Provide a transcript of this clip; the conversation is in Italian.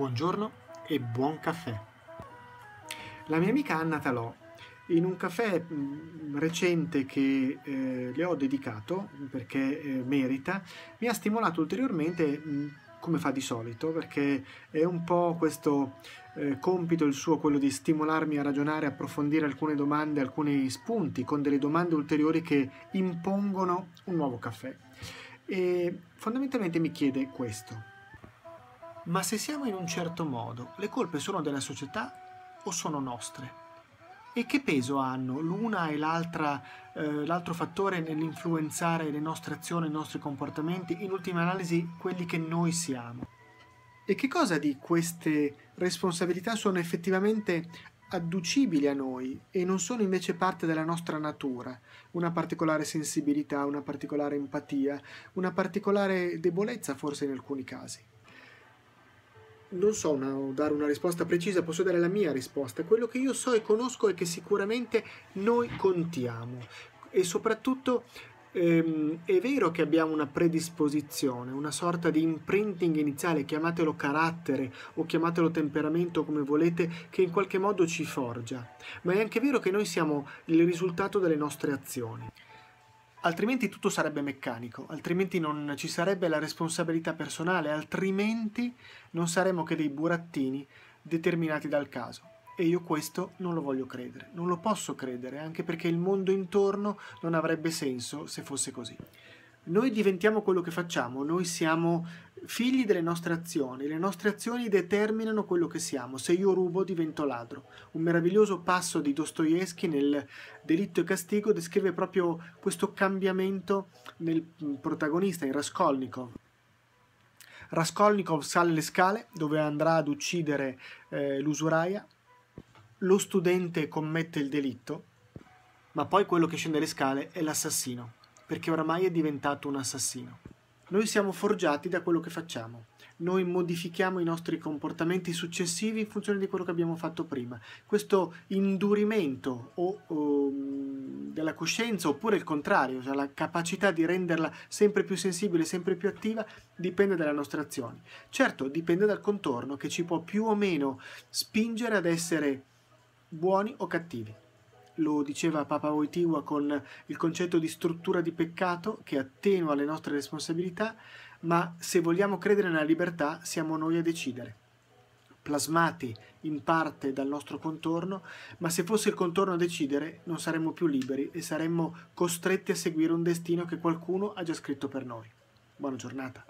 Buongiorno e buon caffè. La mia amica Anna Talò, in un caffè mm, recente che eh, le ho dedicato perché eh, merita, mi ha stimolato ulteriormente mh, mm, come fa di solito, perché è un po' questo eh, compito il suo, quello di stimolarmi a ragionare, approfondire alcune domande, alcuni spunti, con delle domande ulteriori che impongono un nuovo caffè. E fondamentalmente mi chiede questo ma se siamo in un certo modo, le colpe sono della società o sono nostre? E che peso hanno l'una e l'altra, eh, l'altro fattore nell'influenzare le nostre azioni, i nostri comportamenti, in ultima analisi quelli che noi siamo? E che cosa di queste responsabilità sono effettivamente adducibili a noi e non sono invece parte della nostra natura, una particolare sensibilità, una particolare empatia, una particolare debolezza forse in alcuni casi? non so una, dare una risposta precisa, posso dare la mia risposta. Quello che io so e conosco è che sicuramente noi contiamo e soprattutto ehm, è vero che abbiamo una predisposizione, una sorta di imprinting iniziale, chiamatelo carattere o chiamatelo temperamento come volete, che in qualche modo ci forgia, ma è anche vero che noi siamo il risultato delle nostre azioni altrimenti tutto sarebbe meccanico, altrimenti non ci sarebbe la responsabilità personale, altrimenti non saremmo che dei burattini determinati dal caso. E io questo non lo voglio credere, non lo posso credere, anche perché il mondo intorno non avrebbe senso se fosse così. Noi diventiamo quello che facciamo, noi siamo figli delle nostre azioni, le nostre azioni determinano quello che siamo, se io rubo divento ladro. Un meraviglioso passo di Dostoevsky nel Delitto e Castigo descrive proprio questo cambiamento nel mm, protagonista, in Raskolnikov. Raskolnikov sale le scale dove andrà ad uccidere eh, l'usuraia, lo studente commette il delitto, ma poi quello che scende le scale è l'assassino perché oramai è diventato un assassino. Noi siamo forgiati da quello che facciamo. Noi modifichiamo i nostri comportamenti successivi in funzione di quello che abbiamo fatto prima. Questo indurimento o, o, ehm, della coscienza, oppure il contrario, cioè la capacità di renderla sempre più sensibile, sempre più attiva, dipende dalle nostre azioni. Certo, dipende dal contorno che ci può più o meno spingere ad essere buoni o cattivi lo diceva Papa Wojtyła con il concetto di struttura di peccato che attenua le nostre responsabilità, ma se vogliamo credere nella libertà siamo noi a decidere plasmati in parte dal nostro contorno, ma se fosse il contorno a decidere non saremmo più liberi e saremmo costretti a seguire un destino che qualcuno ha già scritto per noi. Buona giornata.